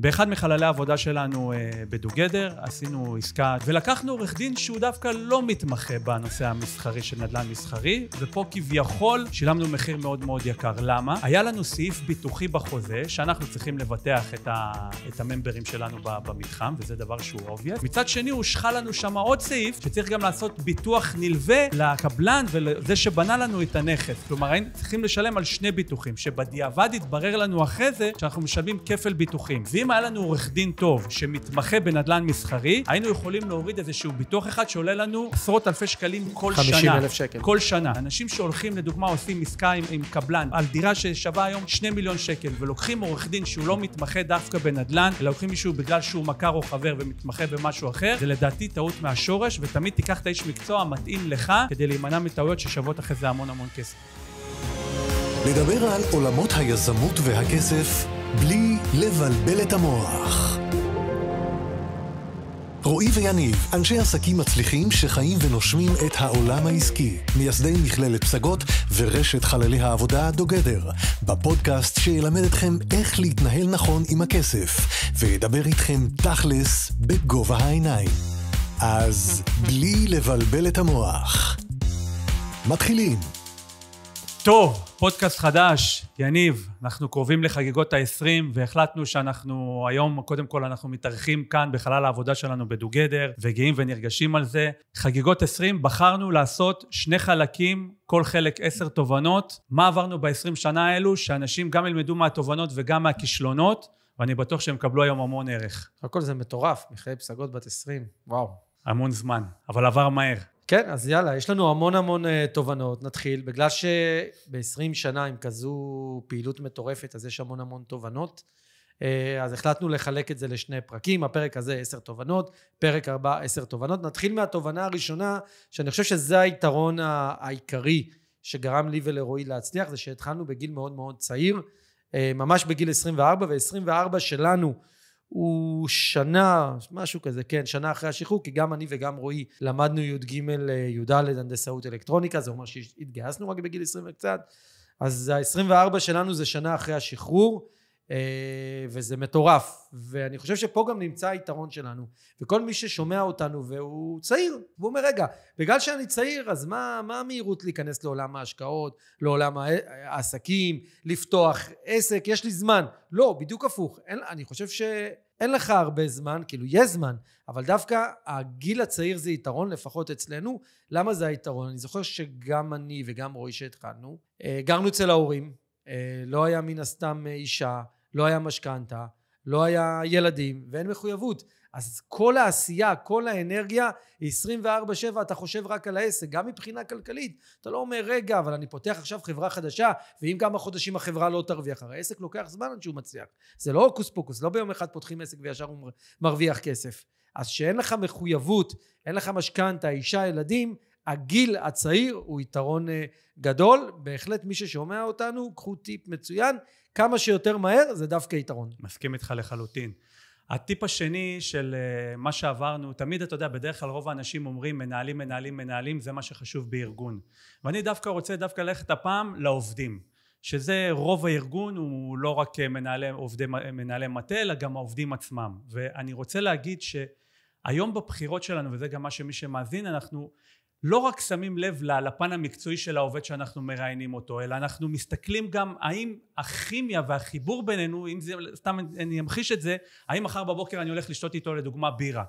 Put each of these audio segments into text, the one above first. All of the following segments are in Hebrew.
באחד מחללי העבודה שלנו אה, בדוגדר עשינו עסקה ולקחנו עורך דין שהוא דווקא לא מתמחה בנושא המסחרי של נדל"ן מסחרי ופה כביכול שילמנו מחיר מאוד מאוד יקר. למה? היה לנו סעיף ביטוחי בחוזה שאנחנו צריכים לבטח את, ה... את הממברים שלנו במתחם וזה דבר שהוא אובייסט. מצד שני הושחה לנו שם עוד סעיף שצריך גם לעשות ביטוח נלווה לקבלן ולזה שבנה לנו את הנכס. כלומר היינו צריכים לשלם על שני ביטוחים שבדיעבד התברר לנו אחרי זה שאנחנו משלמים כפל ביטוחים. ואם שאם היה לנו עורך דין טוב שמתמחה בנדלן מסחרי, היינו יכולים להוריד איזשהו ביטוח אחד שעולה לנו עשרות אלפי שקלים כל 50 שנה. 50 אלף שקל. כל שנה. אנשים שהולכים, לדוגמה, עושים עסקה עם, עם קבלן על דירה ששווה היום 2 מיליון שקל, ולוקחים עורך דין שהוא לא מתמחה דווקא בנדלן, אלא לוקחים מישהו בגלל שהוא מכר או חבר ומתמחה במשהו אחר, זה לדעתי טעות מהשורש, ותמיד תיקח את האיש מקצוע המתאים לך כדי להימנע מטעויות ששוות אחרי זה המון המון כסף. לדבר על עולמות היזמות והכסף בלי לבלבל את המוח. רועי ויניב, אנשי עסקים מצליחים שחיים ונושמים את העולם העסקי, מייסדי מכללת פסגות ורשת חללי העבודה דוגדר, בפודקאסט שילמד אתכם איך להתנהל נכון עם הכסף, וידבר איתכם תכלס בגובה העיניים. אז בלי לבלבל את המוח. מתחילים. טוב, פודקאסט חדש, יניב, אנחנו קרובים לחגיגות ה-20 והחלטנו שאנחנו היום, קודם כל אנחנו מתארחים כאן בחלל העבודה שלנו בדוגדר וגאים ונרגשים על זה. חגיגות 20, בחרנו לעשות שני חלקים, כל חלק עשר תובנות, מה עברנו ב-20 שנה האלו, שאנשים גם ילמדו מהתובנות וגם מהכישלונות, ואני בטוח שהם יקבלו היום המון ערך. הכל זה מטורף, מחיי פסגות בת 20, וואו. המון זמן, אבל עבר מהר. כן, אז יאללה, יש לנו המון המון אה, תובנות. נתחיל. בגלל שב-20 שנה עם כזו פעילות מטורפת, אז יש המון המון תובנות. אה, אז החלטנו לחלק את זה לשני פרקים, הפרק הזה עשר תובנות, פרק ארבע עשר תובנות. נתחיל מהתובנה הראשונה, שאני חושב שזה היתרון העיקרי שגרם לי ולרועי להצליח, זה שהתחלנו בגיל מאוד מאוד צעיר, אה, ממש בגיל 24, ו-24 שלנו הוא שנה, משהו כזה, כן, שנה אחרי השחרור, כי גם אני וגם רועי למדנו י"ג, אה, י"ד הנדסאות אלקטרוניקה, זה אומר שהתגייסנו רק בגיל 20 וקצת, אז ה-24 שלנו זה שנה אחרי השחרור, אה, וזה מטורף. ואני חושב שפה גם נמצא היתרון שלנו. וכל מי ששומע אותנו והוא צעיר, והוא אומר, רגע, בגלל שאני צעיר, אז מה, מה המהירות להיכנס לעולם ההשקעות, לעולם העסקים, לפתוח עסק, יש לי זמן. לא, בדיוק הפוך. אין, אני חושב ש... אין לך הרבה זמן, כאילו יש זמן, אבל דווקא הגיל הצעיר זה יתרון, לפחות אצלנו. למה זה היתרון? אני זוכר שגם אני וגם רועי שהתחלנו, אה, גרנו אצל ההורים, אה, לא היה מן הסתם אה, אישה, לא היה משכנתה. לא היה ילדים ואין מחויבות. אז כל העשייה, כל האנרגיה היא 24-7, אתה חושב רק על העסק, גם מבחינה כלכלית. אתה לא אומר, רגע, אבל אני פותח עכשיו חברה חדשה, ואם כמה חודשים החברה לא תרוויח, הרי העסק לוקח זמן עד שהוא מצליח. זה לא הוקוס פוקוס, לא ביום אחד פותחים עסק וישר הוא מרוויח כסף. אז כשאין לך מחויבות, אין לך משכנתה, אישה, ילדים, הגיל הצעיר הוא יתרון אה, גדול. בהחלט מי ששומע אותנו, קחו טיפ מצוין. כמה שיותר מהר זה דווקא יתרון. מסכים איתך לחלוטין. הטיפ השני של אה, מה שעברנו, תמיד אתה יודע, בדרך כלל רוב האנשים אומרים מנהלים, מנהלים, מנהלים, זה מה שחשוב בארגון. ואני דווקא רוצה דווקא ללכת הפעם לעובדים. שזה רוב הארגון הוא לא רק אה, מנהלי, עובדי, מנהלי מטה, אלא גם העובדים עצמם. ואני רוצה להגיד שהיום בבחירות שלנו, וזה גם מה שמי שמאזין, אנחנו לא רק שמים לב לפן המקצועי של העובד שאנחנו מראיינים אותו, אלא אנחנו מסתכלים גם האם הכימיה והחיבור בינינו, אם זה, סתם אני אמחיש את זה, האם מחר בבוקר אני הולך לשתות איתו לדוגמה בירה.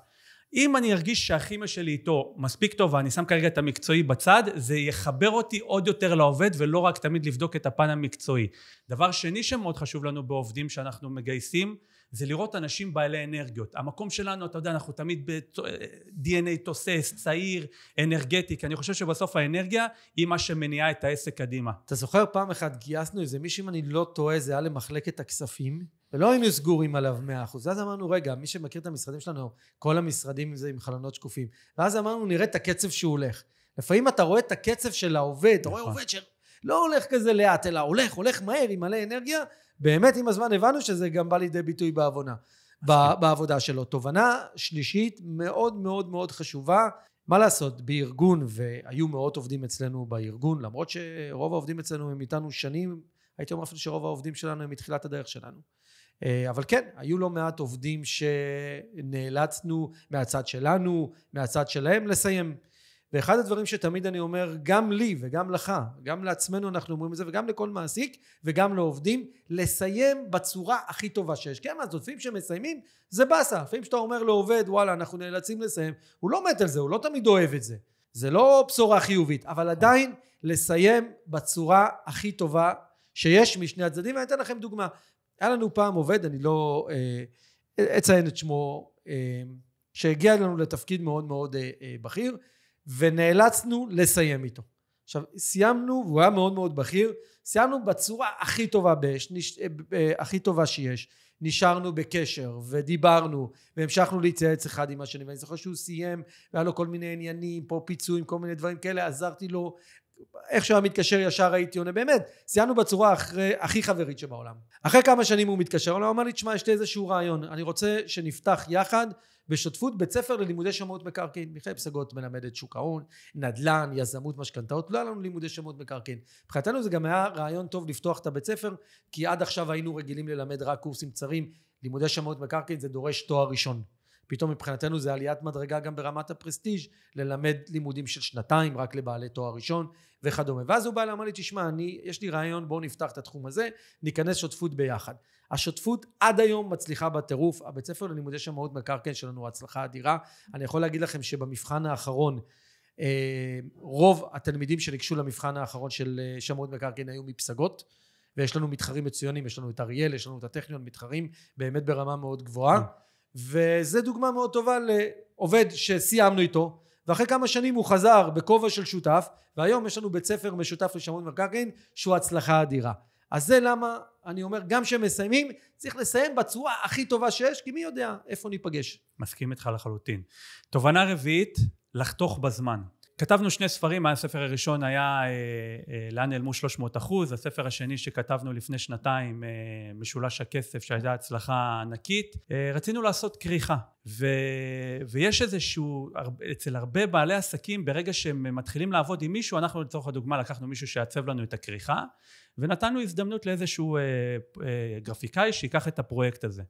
אם אני ארגיש שהכימיה שלי איתו מספיק טוב ואני שם כרגע את המקצועי בצד, זה יחבר אותי עוד יותר לעובד ולא רק תמיד לבדוק את הפן המקצועי. דבר שני שמאוד חשוב לנו בעובדים שאנחנו מגייסים, זה לראות אנשים בעלי אנרגיות. המקום שלנו, אתה יודע, אנחנו תמיד ב-DNA תוסס, צעיר, אנרגטי, כי אני חושב שבסוף האנרגיה היא מה שמניעה את העסק קדימה. אתה זוכר פעם אחת גייסנו איזה מישהו, אם אני לא טועה, זה היה למחלקת הכספים. ולא היינו סגורים עליו מאה אחוז. ואז אמרנו, רגע, מי שמכיר את המשרדים שלנו, כל המשרדים זה עם חלונות שקופים. ואז אמרנו, נראה את הקצב שהוא הולך. לפעמים אתה רואה את הקצב של העובד, אתה רואה נכון. עובד שלא הולך כזה לאט, אלא הולך, הולך מהר עם מלא אנרגיה. באמת עם הזמן הבנו שזה גם בא לידי ביטוי בעבודה, כן. בעבודה שלו. תובנה שלישית מאוד מאוד מאוד חשובה, מה לעשות, בארגון, והיו מאות עובדים אצלנו בארגון, למרות שרוב העובדים אצלנו הם איתנו שנים, הייתי אומר אפילו שרוב העובדים שלנו הם מתחילת הדרך שלנו. אה, אבל כן, היו לא מעט עובדים שנאלצנו מהצד שלנו, מהצד שלהם לסיים. ואחד הדברים שתמיד אני אומר, גם לי וגם לך, גם לעצמנו אנחנו אומרים את זה, וגם לכל מעסיק וגם לעובדים, לסיים בצורה הכי טובה שיש. כן, אז לפעמים שמסיימים, זה באסה. לפעמים שאתה אומר לעובד, וואלה, אנחנו נאלצים לסיים, הוא לא מת על זה, הוא לא תמיד אוהב את זה. זה לא בשורה חיובית, אבל עדיין לסיים בצורה הכי טובה שיש משני הצדדים. ואני אתן לכם דוגמה. היה לנו פעם עובד, אני לא אה, אציין את שמו, אה, שהגיע לנו לתפקיד מאוד מאוד אה, בכיר, ונאלצנו לסיים איתו. עכשיו, סיימנו, והוא היה מאוד מאוד בכיר, סיימנו בצורה הכי טובה, בש, נש, הכי טובה שיש. נשארנו בקשר, ודיברנו, והמשכנו להתייעץ אחד עם השני, ואני זוכר שהוא סיים, והיה לו כל מיני עניינים, פה פיצויים, כל מיני דברים כאלה, עזרתי לו איך שהוא היה מתקשר ישר הייתי עונה, באמת, סיימנו בצורה אחרי, הכי חברית שבעולם. אחרי כמה שנים הוא מתקשר, הוא אמר לי, תשמע, יש לי איזשהו רעיון, אני רוצה שנפתח יחד בשותפות בית ספר ללימודי שמות מקרקעין. מיכאל פסגות מלמדת שוק ההון, נדל"ן, יזמות, משכנתאות, לא היה לנו לימודי שמות מקרקעין. מבחינתנו זה גם היה רעיון טוב לפתוח את הבית ספר, כי עד עכשיו היינו רגילים ללמד רק קורסים קצרים, לימודי שמות מקרקעין זה דורש תואר ראשון. פתאום מבחינתנו זה עליית מדרגה גם ברמת הפרסטיג' ללמד לימודים של שנתיים רק לבעלי תואר ראשון וכדומה. ואז הוא בא ואמר לי, תשמע, אני, יש לי רעיון, בואו נפתח את התחום הזה, ניכנס שותפות ביחד. השותפות עד היום מצליחה בטירוף, הבית ספר ללימודי שמאות מקרקעין שלנו הצלחה אדירה. אני יכול להגיד לכם שבמבחן האחרון, אה, רוב התלמידים שניגשו למבחן האחרון של אה, שמאות מקרקעין היו מפסגות. ויש לנו מתחרים מצוינים, יש לנו את אריאל, יש לנו את הטכניון, מתחרים באמת ברמה מאוד גבוהה. כן. וזה דוגמה מאוד טובה לעובד שסיימנו איתו ואחרי כמה שנים הוא חזר בכובע של שותף והיום יש לנו בית ספר משותף לשמון מקרקעין שהוא הצלחה אדירה אז זה למה אני אומר גם כשמסיימים צריך לסיים בצורה הכי טובה שיש כי מי יודע איפה ניפגש מסכים איתך לחלוטין תובנה רביעית לחתוך בזמן כתבנו שני ספרים, הספר הראשון היה אה, אה, לאן נעלמו 300 אחוז, הספר השני שכתבנו לפני שנתיים, אה, משולש הכסף, שהייתה הצלחה ענקית, רצינו לעשות כריכה. ו... ויש איזשהו, אצל הרבה בעלי עסקים, ברגע שהם מתחילים לעבוד עם מישהו, אנחנו לצורך הדוגמה לקחנו מישהו שיעצב לנו את הכריכה, ונתנו הזדמנות לאיזשהו גרפיקאי שיקח את הפרויקט הזה.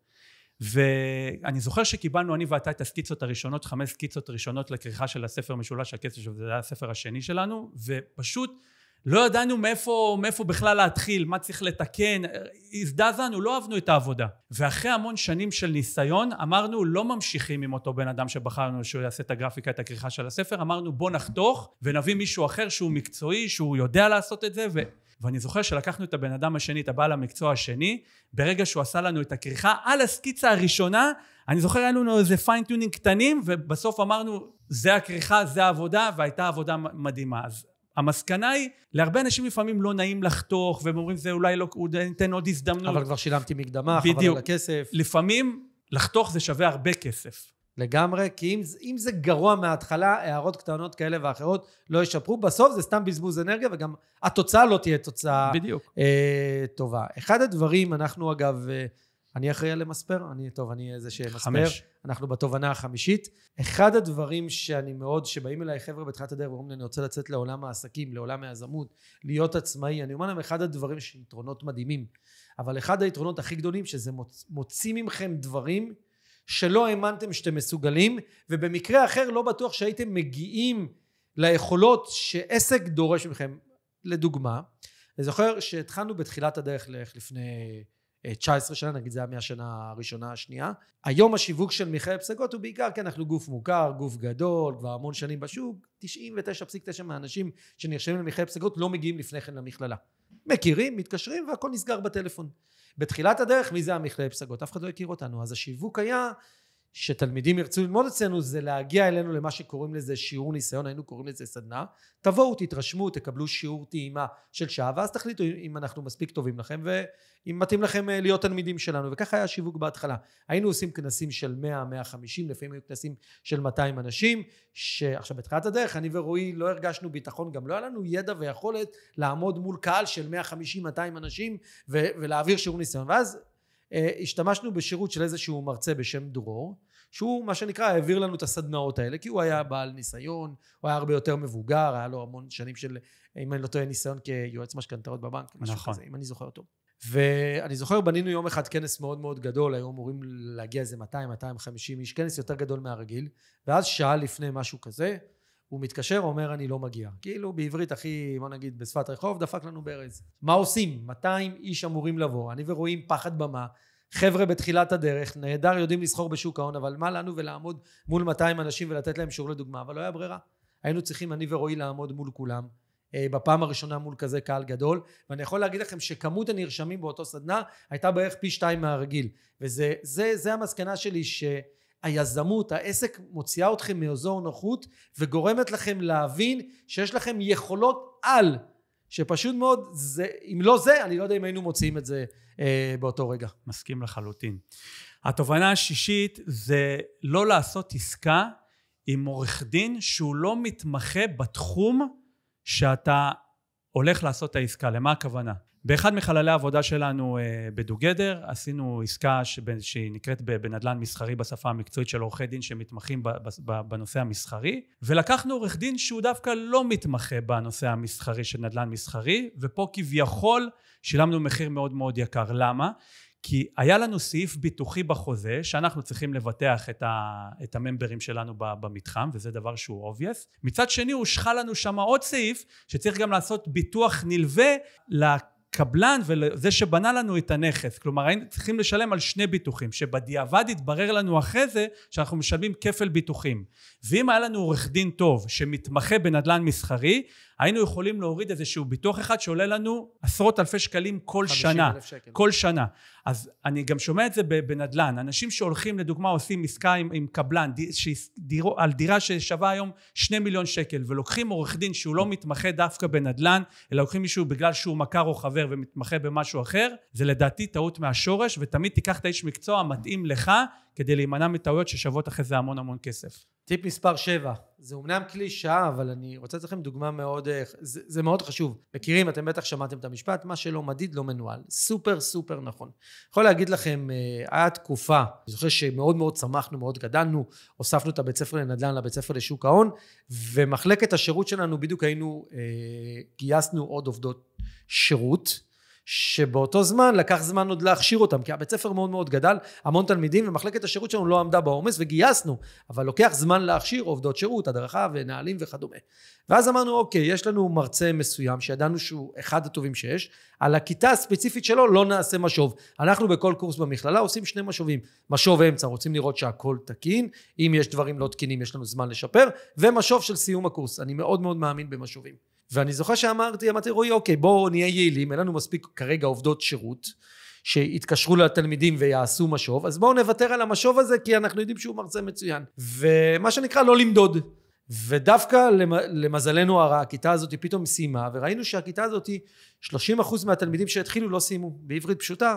ואני זוכר שקיבלנו אני ואתה את הסקיצות הראשונות, חמש סקיצות ראשונות לכריכה של הספר משולש הכסף, שזה היה הספר השני שלנו, ופשוט לא ידענו מאיפה, מאיפה בכלל להתחיל, מה צריך לתקן, הזדעזענו, לא אהבנו את העבודה. ואחרי המון שנים של ניסיון, אמרנו לא ממשיכים עם אותו בן אדם שבחרנו שהוא יעשה את הגרפיקה, את הכריכה של הספר, אמרנו בוא נחתוך ונביא מישהו אחר שהוא מקצועי, שהוא יודע לעשות את זה, ו... ואני זוכר שלקחנו את הבן אדם השני, את הבעל המקצוע השני, ברגע שהוא עשה לנו את הכריכה, על הסקיצה הראשונה, אני זוכר היה לנו איזה פיינטיונינג קטנים, ובסוף אמרנו, זה הכריכה, זה העבודה, והייתה עבודה מדהימה. אז המסקנה היא, להרבה אנשים לפעמים לא נעים לחתוך, והם אומרים, זה אולי לא, הוא ניתן עוד הזדמנות. אבל כבר שילמתי מקדמה, חבל על הכסף. לפעמים לחתוך זה שווה הרבה כסף. לגמרי, כי אם, אם זה גרוע מההתחלה, הערות קטנות כאלה ואחרות לא ישפרו. בסוף זה סתם בזבוז אנרגיה, וגם התוצאה לא תהיה תוצאה בדיוק. אה, טובה. אחד הדברים, אנחנו אגב, אה, אני אחראי על למספר, אני, טוב, אני איזה שמספר. חמש. אנחנו בתובנה החמישית. אחד הדברים שאני מאוד, שבאים אליי חבר'ה בתחילת הדרך ואומרים לי, אני רוצה לצאת לעולם העסקים, לעולם היזמות, להיות עצמאי, אני אומר להם, אחד הדברים שיתרונות מדהימים, אבל אחד היתרונות הכי גדולים, שזה מוצ, מוציא ממכם דברים, שלא האמנתם שאתם מסוגלים ובמקרה אחר לא בטוח שהייתם מגיעים ליכולות שעסק דורש מכם. לדוגמה, אני זוכר שהתחלנו בתחילת הדרך לערך לפני 19 אה, שנה, נגיד זה היה מהשנה הראשונה השנייה. היום השיווק של מיכאל פסגות הוא בעיקר כי כן, אנחנו גוף מוכר, גוף גדול, כבר המון שנים בשוק, 99.9 מהאנשים שנרשמים למיכאל פסגות לא מגיעים לפני כן למכללה. מכירים, מתקשרים והכל נסגר בטלפון. בתחילת הדרך מי זה עמיחי פסגות? אף אחד לא הכיר אותנו. אז השיווק היה שתלמידים ירצו ללמוד אצלנו זה להגיע אלינו למה שקוראים לזה שיעור ניסיון, היינו קוראים לזה סדנה. תבואו, תתרשמו, תקבלו שיעור טעימה של שעה, ואז תחליטו אם אנחנו מספיק טובים לכם ואם מתאים לכם אה, להיות תלמידים שלנו. וככה היה השיווק בהתחלה. היינו עושים כנסים של 100, 150, לפעמים היו כנסים של 200 אנשים, שעכשיו בתחילת הדרך אני ורועי לא הרגשנו ביטחון, גם לא היה לנו ידע ויכולת לעמוד מול קהל של 150, 200 אנשים ו- ולהעביר שיעור ניסיון. ואז אה, השתמשנו בשירות של איזשהו מרצה בשם דרור, שהוא מה שנקרא העביר לנו את הסדנאות האלה, כי הוא היה בעל ניסיון, הוא היה הרבה יותר מבוגר, היה לו המון שנים של, אם אני לא טועה, ניסיון כיועץ משכנתאות בבנק, משהו נכון. כזה, אם אני זוכר טוב. ואני זוכר, בנינו יום אחד כנס מאוד מאוד גדול, היו אמורים להגיע איזה 200-250 איש, כנס יותר גדול מהרגיל, ואז שעה לפני משהו כזה, הוא מתקשר, אומר אני לא מגיע. כאילו בעברית הכי, בוא נגיד, בשפת רחוב, דפק לנו ברז. מה עושים? 200 איש אמורים לבוא, אני ורואים פחד במה. חבר'ה בתחילת הדרך, נהדר, יודעים לסחור בשוק ההון, אבל מה לנו ולעמוד מול 200 אנשים ולתת להם שיעור לדוגמה? אבל לא היה ברירה. היינו צריכים, אני ורועי, לעמוד מול כולם. אה, בפעם הראשונה מול כזה קהל גדול ואני יכול להגיד לכם שכמות הנרשמים באותו סדנה הייתה בערך פי שתיים מהרגיל וזה זה, זה המסקנה שלי ש, היזמות, העסק מוציאה אתכם מאזור נוחות וגורמת לכם להבין שיש לכם יכולות על, שפשוט מאוד, זה, אם לא זה, אני לא יודע אם היינו מוציאים את זה אה, באותו רגע. מסכים לחלוטין. התובנה השישית זה לא לעשות עסקה עם עורך דין שהוא לא מתמחה בתחום שאתה הולך לעשות את העסקה. למה הכוונה? באחד מחללי העבודה שלנו אה, בדוגדר עשינו עסקה שנקראת בנדל"ן מסחרי בשפה המקצועית של עורכי דין שמתמחים בנושא המסחרי ולקחנו עורך דין שהוא דווקא לא מתמחה בנושא המסחרי של נדל"ן מסחרי ופה כביכול שילמנו מחיר מאוד מאוד יקר למה? כי היה לנו סעיף ביטוחי בחוזה שאנחנו צריכים לבטח את, ה, את הממברים שלנו במתחם וזה דבר שהוא אובייס מצד שני הושחה לנו שם עוד סעיף שצריך גם לעשות ביטוח נלווה לקבלן ולזה שבנה לנו את הנכס. כלומר, היינו צריכים לשלם על שני ביטוחים, שבדיעבד התברר לנו אחרי זה שאנחנו משלמים כפל ביטוחים. ואם היה לנו עורך דין טוב שמתמחה בנדל"ן מסחרי, היינו יכולים להוריד איזשהו ביטוח אחד שעולה לנו עשרות אלפי שקלים כל שנה. כל שנה. אז אני גם שומע את זה בנדל"ן. אנשים שהולכים לדוגמה עושים עסקה עם, עם קבלן שדיר, על דירה ששווה היום שני מיליון שקל ולוקחים עורך דין שהוא לא מתמחה דווקא בנדל"ן אלא לוקחים מישהו בגלל שהוא מכר או חבר ומתמחה במשהו אחר זה לדעתי טעות מהשורש ותמיד תיקח את האיש מקצוע המתאים לך כדי להימנע מטעויות ששוות אחרי זה המון המון כסף. טיפ מספר 7, זה אומנם קלישאה, אבל אני רוצה לתת לכם דוגמה מאוד, אה, זה, זה מאוד חשוב. מכירים, אתם בטח שמעתם את המשפט, מה שלא מדיד לא מנוהל. סופר סופר נכון. יכול להגיד לכם, אה, הייתה תקופה, אני זוכר שמאוד מאוד צמחנו, מאוד גדלנו, הוספנו את הבית ספר לנדל"ן לבית ספר לשוק ההון, ומחלקת השירות שלנו, בדיוק היינו, אה, גייסנו עוד עובדות שירות. שבאותו זמן לקח זמן עוד להכשיר אותם, כי הבית ספר מאוד מאוד גדל, המון תלמידים, ומחלקת השירות שלנו לא עמדה בעומס וגייסנו, אבל לוקח זמן להכשיר עובדות שירות, הדרכה ונהלים וכדומה. ואז אמרנו, אוקיי, יש לנו מרצה מסוים שידענו שהוא אחד הטובים שיש, על הכיתה הספציפית שלו לא נעשה משוב. אנחנו בכל קורס במכללה עושים שני משובים, משוב אמצע, רוצים לראות שהכל תקין, אם יש דברים לא תקינים יש לנו זמן לשפר, ומשוב של סיום הקורס, אני מאוד מאוד מאמין במשובים. ואני זוכר שאמרתי, אמרתי, רועי, אוקיי, בואו נהיה יעילים, אין לנו מספיק כרגע עובדות שירות, שיתקשרו לתלמידים ויעשו משוב, אז בואו נוותר על המשוב הזה, כי אנחנו יודעים שהוא מרצה מצוין. ומה שנקרא, לא למדוד. ודווקא למזלנו הרע, הכיתה הזאת פתאום סיימה, וראינו שהכיתה הזאת, 30% מהתלמידים שהתחילו לא סיימו. בעברית פשוטה,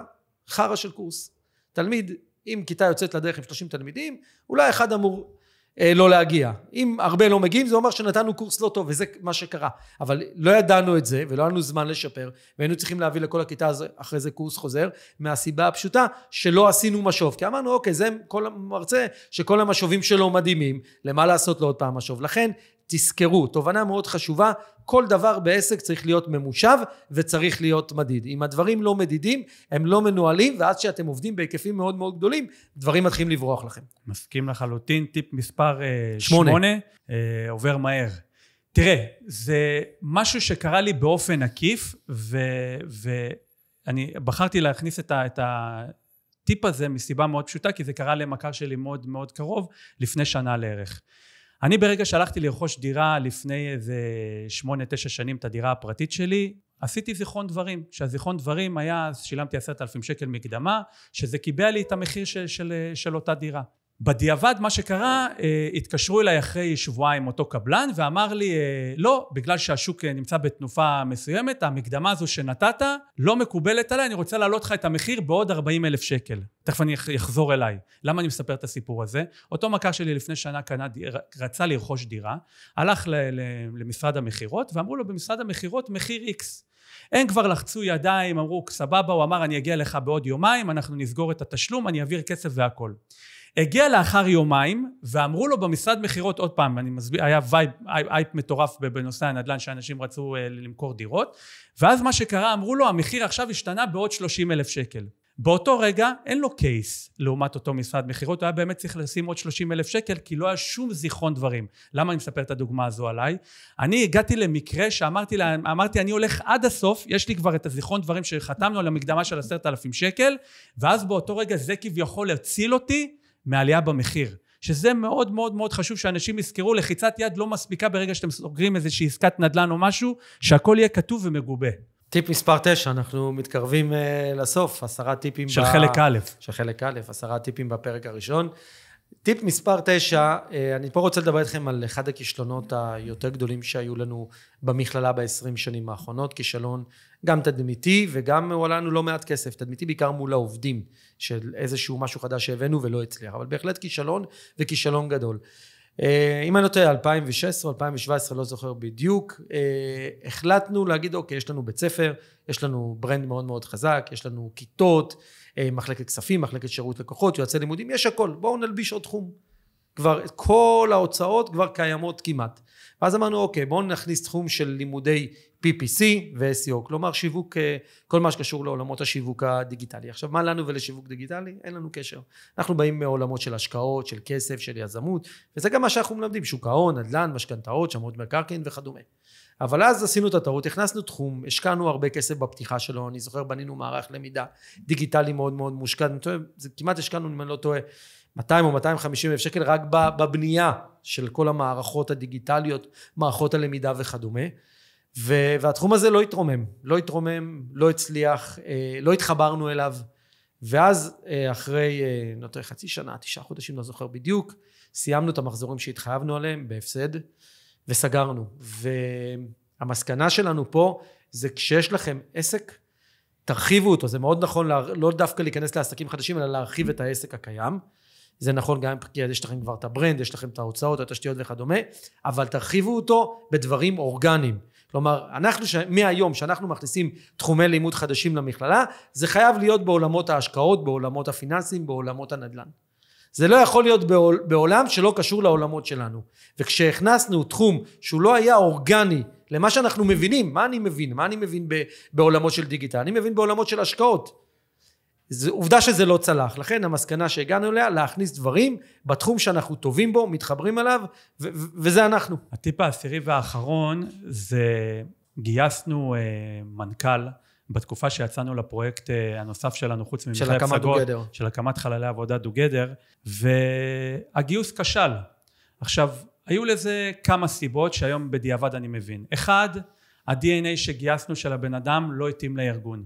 חרא של קורס. תלמיד, אם כיתה יוצאת לדרך עם 30 תלמידים, אולי אחד אמור אה, לא להגיע. אם הרבה לא מגיעים, זה אומר שנתנו קורס לא טוב, וזה מה שקרה. אבל לא ידענו את זה, ולא היה לנו זמן לשפר, והיינו צריכים להביא לכל הכיתה אחרי זה קורס חוזר, מהסיבה הפשוטה שלא עשינו משוב. כי אמרנו, אוקיי, זה כל המרצה שכל המשובים שלו מדהימים, למה לעשות לו עוד פעם משוב? לכן, תזכרו, תובנה מאוד חשובה, כל דבר בעסק צריך להיות ממושב וצריך להיות מדיד. אם הדברים לא מדידים, הם לא מנוהלים, ואז כשאתם עובדים בהיקפים מאוד מאוד גדולים, דברים מתחילים לברוח לכם. מסכים לחלוטין. טיפ מספר אה, שמונה, שמונה אה, עובר מהר. תראה, זה משהו שקרה לי באופן עקיף, ו, ואני בחרתי להכניס את ה... את ה הטיפ הזה מסיבה מאוד פשוטה כי זה קרה למכר שלי מאוד מאוד קרוב לפני שנה לערך. אני ברגע שהלכתי לרכוש דירה לפני איזה שמונה, תשע שנים את הדירה הפרטית שלי, עשיתי זיכרון דברים, שהזיכרון דברים היה, אז שילמתי עשרת אלפים שקל מקדמה, שזה קיבע לי את המחיר של, של, של אותה דירה. בדיעבד מה שקרה, אה, התקשרו אליי אחרי שבועיים אותו קבלן ואמר לי, אה, לא, בגלל שהשוק אה, נמצא בתנופה מסוימת, המקדמה הזו שנתת לא מקובלת עליי, אני רוצה להעלות לך את המחיר בעוד 40 אלף שקל. תכף אני אחזור אליי. למה אני מספר את הסיפור הזה? אותו מכר שלי לפני שנה קנה, רצה לרכוש דירה, הלך למשרד המכירות ואמרו לו במשרד המכירות מחיר X. הם כבר לחצו ידיים, אמרו סבבה, הוא אמר אני אגיע לך בעוד יומיים, אנחנו נסגור את התשלום, אני אעביר כסף והכל. הגיע לאחר יומיים, ואמרו לו במשרד מכירות, עוד פעם, אני מסביר, היה וייב, אייפ מטורף בנושא הנדל"ן, שאנשים רצו אה, למכור דירות, ואז מה שקרה, אמרו לו, המחיר עכשיו השתנה בעוד 30 אלף שקל. באותו רגע אין לו קייס לעומת אותו משרד מכירות, הוא היה באמת צריך לשים עוד 30 אלף שקל כי לא היה שום זיכרון דברים. למה אני מספר את הדוגמה הזו עליי? אני הגעתי למקרה שאמרתי לה, אמרתי אני הולך עד הסוף, יש לי כבר את הזיכרון דברים שחתמנו על המקדמה של עשרת אלפים שקל, ואז באותו רגע זה כביכול הציל אותי מעלייה במחיר. שזה מאוד מאוד מאוד חשוב שאנשים יזכרו, לחיצת יד לא מספיקה ברגע שאתם סוגרים איזושהי עסקת נדל"ן או משהו, שהכל יהיה כתוב ומגובה. טיפ מספר 9, אנחנו מתקרבים אה, לסוף, עשרה טיפים... של ב... חלק א'. של חלק א', עשרה טיפים בפרק הראשון. טיפ מספר 9, אה, אני פה רוצה לדבר איתכם על אחד הכישלונות היותר גדולים שהיו לנו במכללה ב-20 שנים האחרונות, כישלון גם תדמיתי וגם הוא עלה לנו לא מעט כסף, תדמיתי בעיקר מול העובדים של איזשהו משהו חדש שהבאנו ולא הצליח, אבל בהחלט כישלון וכישלון גדול. אה, אם אני לא טועה, 2016 2017, לא זוכר בדיוק, אה, החלטנו להגיד, אוקיי, יש לנו בית ספר, יש לנו ברנד מאוד מאוד חזק, יש לנו כיתות, אה, מחלקת כספים, מחלקת שירות לקוחות, יועצי לימודים, יש הכל, בואו נלביש עוד תחום. כבר כל ההוצאות כבר קיימות כמעט. ואז אמרנו, אוקיי, בואו נכניס תחום של לימודי PPC ו-SEO, כלומר שיווק, אה, כל מה שקשור לעולמות השיווק הדיגיטלי. עכשיו, מה לנו ולשיווק דיגיטלי? אין לנו קשר. אנחנו באים מעולמות של השקעות, של כסף, של יזמות, וזה גם מה שאנחנו מלמדים, שוק ההון, נדל"ן, משכנתאות, שמות מקרקעין וכדומה. אבל אז עשינו את הטעות, הכנסנו תחום, השקענו הרבה כסף בפתיחה שלו, אני זוכר בנינו מערך למידה דיגיטלי מאוד מאוד מושקע, אני טועה, זה כמעט השקענו, אם אני לא טועה, 200 או 250 אלף שקל רק בבנייה של כל המערכות הדיגיטליות, מערכות הלמידה וכדומה. ו- והתחום הזה לא התרומם, לא התרומם, לא הצליח, אה, לא התחברנו אליו. ואז אה, אחרי, אה, נותן לא חצי שנה, תשעה חודשים, לא זוכר בדיוק, סיימנו את המחזורים שהתחייבנו עליהם בהפסד. וסגרנו. והמסקנה שלנו פה זה כשיש לכם עסק, תרחיבו אותו. זה מאוד נכון לה, לא דווקא להיכנס לעסקים חדשים, אלא להרחיב את העסק הקיים. זה נכון גם כי יש לכם כבר את הברנד, יש לכם את ההוצאות, התשתיות וכדומה, אבל תרחיבו אותו בדברים אורגניים. כלומר, אנחנו, ש... מהיום שאנחנו מכניסים תחומי לימוד חדשים למכללה, זה חייב להיות בעולמות ההשקעות, בעולמות הפיננסים, בעולמות הנדל"ן. זה לא יכול להיות בעול, בעולם שלא קשור לעולמות שלנו. וכשהכנסנו תחום שהוא לא היה אורגני למה שאנחנו מבינים, מה אני מבין? מה אני מבין ב, בעולמות של דיגיטל? אני מבין בעולמות של השקעות. זה, עובדה שזה לא צלח. לכן המסקנה שהגענו אליה, להכניס דברים בתחום שאנחנו טובים בו, מתחברים אליו, ו- ו- וזה אנחנו. הטיפ העשירי והאחרון זה גייסנו אה, מנכ"ל בתקופה שיצאנו לפרויקט אה, הנוסף שלנו, חוץ ממיכאל של דוגדר, של הקמת חללי עבודה דוגדר, והגיוס כשל. עכשיו, היו לזה כמה סיבות שהיום בדיעבד אני מבין. אחד, ה-DNA שגייסנו של הבן אדם לא התאים לארגון.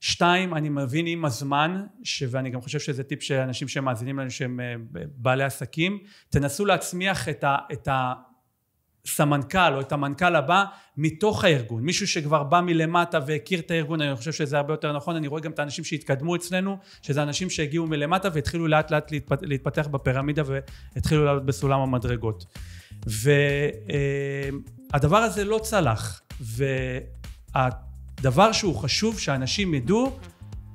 שתיים, אני מבין עם הזמן, ש... ואני גם חושב שזה טיפ של אנשים שמאזינים לנו שהם אה, בעלי עסקים, תנסו להצמיח את, ה... את ה... הסמנכ"ל או את המנכ"ל הבא מתוך הארגון, מישהו שכבר בא מלמטה והכיר את הארגון, אני חושב שזה הרבה יותר נכון, אני רואה גם את האנשים שהתקדמו אצלנו, שזה אנשים שהגיעו מלמטה והתחילו לאט לאט להתפתח, בפירמידה והתחילו לעלות בסולם המדרגות. והדבר אה, הזה לא צלח, והדבר שהוא חשוב שאנשים ידעו,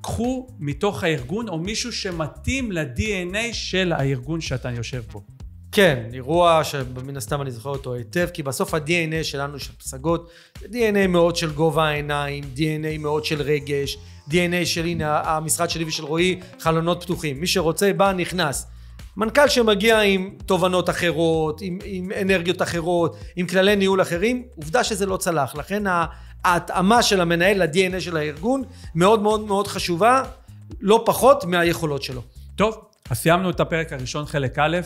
קחו מתוך הארגון או מישהו שמתאים ל-DNA של הארגון שאתה יושב בו. כן, אירוע שמן הסתם אני זוכר אותו היטב, כי בסוף ה-DNA שלנו של פסגות, זה DNA מאוד של גובה העיניים, DNA מאוד של רגש, DNA של הנה המשרד שלי ושל רועי, חלונות פתוחים. מי שרוצה בא, נכנס. מנכ"ל שמגיע עם תובנות אחרות, עם, עם אנרגיות אחרות, עם כללי ניהול אחרים, עובדה שזה לא צלח. לכן ההתאמה של המנהל ל-DNA של הארגון מאוד מאוד מאוד חשובה, לא פחות מהיכולות שלו. טוב, אז סיימנו את הפרק הראשון, חלק א',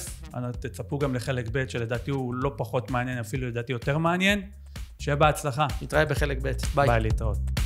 תצפו גם לחלק ב', שלדעתי הוא לא פחות מעניין, אפילו לדעתי יותר מעניין. שיהיה בהצלחה. נתראה בחלק ב', ביי. ביי להתראות.